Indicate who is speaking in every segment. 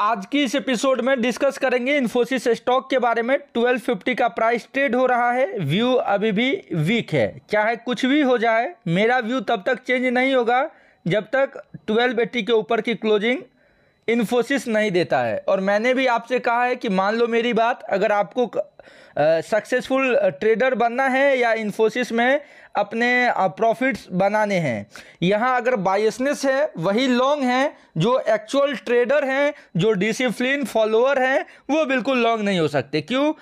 Speaker 1: आज की इस एपिसोड में डिस्कस करेंगे इन्फोसिस स्टॉक के बारे में 1250 का प्राइस ट्रेड हो रहा है व्यू अभी भी वीक है चाहे कुछ भी हो जाए मेरा व्यू तब तक चेंज नहीं होगा जब तक 1280 के ऊपर की क्लोजिंग इन्फोसिस नहीं देता है और मैंने भी आपसे कहा है कि मान लो मेरी बात अगर आपको सक्सेसफुल ट्रेडर बनना है या इन्फोसिस में अपने प्रॉफिट्स बनाने हैं यहाँ अगर बायसनेस है वही लॉन्ग है जो एक्चुअल ट्रेडर हैं जो डिसिप्लिन फॉलोअर हैं वो बिल्कुल लॉन्ग नहीं हो सकते क्यों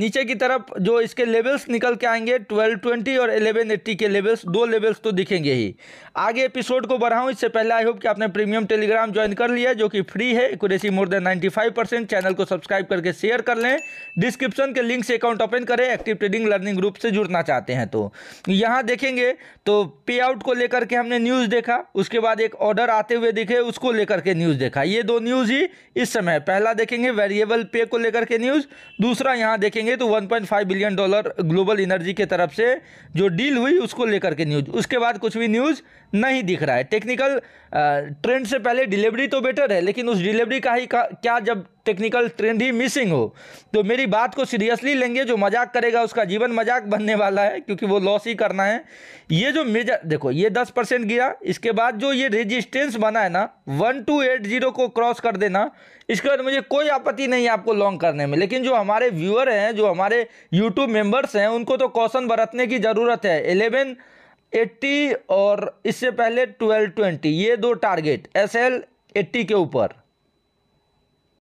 Speaker 1: नीचे की तरफ जो इसके लेवल्स निकल के आएंगे ट्वेल्व ट्वेंटी और 1180 एट्टी के लेवल्स दो लेवल्स तो दिखेंगे ही आगे एपिसोड को बढ़ाऊँ इससे पहले आई होप कि आपने प्रीमियम टेलीग्राम ज्वाइन कर लिया जो कि फ्री है एक मोर देन नाइन्टी चैनल को सब्सक्राइब करके शेयर कर लें डिस्क्रिप्शन के लिंक से से अकाउंट ओपन करें एक्टिव ट्रेडिंग लर्निंग ग्रुप से जुड़ना चाहते हैं तो यहाँ देखेंगे तो पे आउट को लेकर के हमने न्यूज़ देखा उसके बाद एक ऑर्डर आते हुए दिखे उसको लेकर के न्यूज़ देखा ये दो न्यूज़ ही इस समय पहला देखेंगे वेरिएबल पे को लेकर के न्यूज़ दूसरा यहाँ देखेंगे तो one billion dollar global energy के तरफ से जो डील हुई उसको लेकर के न्यूज़ उसके बाद कुछ भी न्यूज़ नहीं दिख रहा है टेक्निकल ट्रेंड से पहले डिलीवरी तो बेटर है लेकिन उस डिलीवरी का ही क्या जब टेक्निकल ट्रेंड ही मिसिंग हो तो मेरी बात को सीरियसली लेंगे जो मजाक करेगा उसका जीवन मजाक बनने वाला है क्योंकि वो लॉस ही करना है ये जो मेजर देखो ये दस परसेंट गिरा इसके बाद जो ये रेजिस्टेंस बना है ना वन टू एट जीरो को क्रॉस कर देना इसके बाद मुझे कोई आपत्ति नहीं है आपको लॉन्ग करने में लेकिन जो हमारे व्यूअर हैं जो हमारे यूट्यूब मेम्बर्स हैं उनको तो कौशन बरतने की ज़रूरत है एलेवन एट्टी और इससे पहले ट्वेल्व ये दो टारगेट एस एल के ऊपर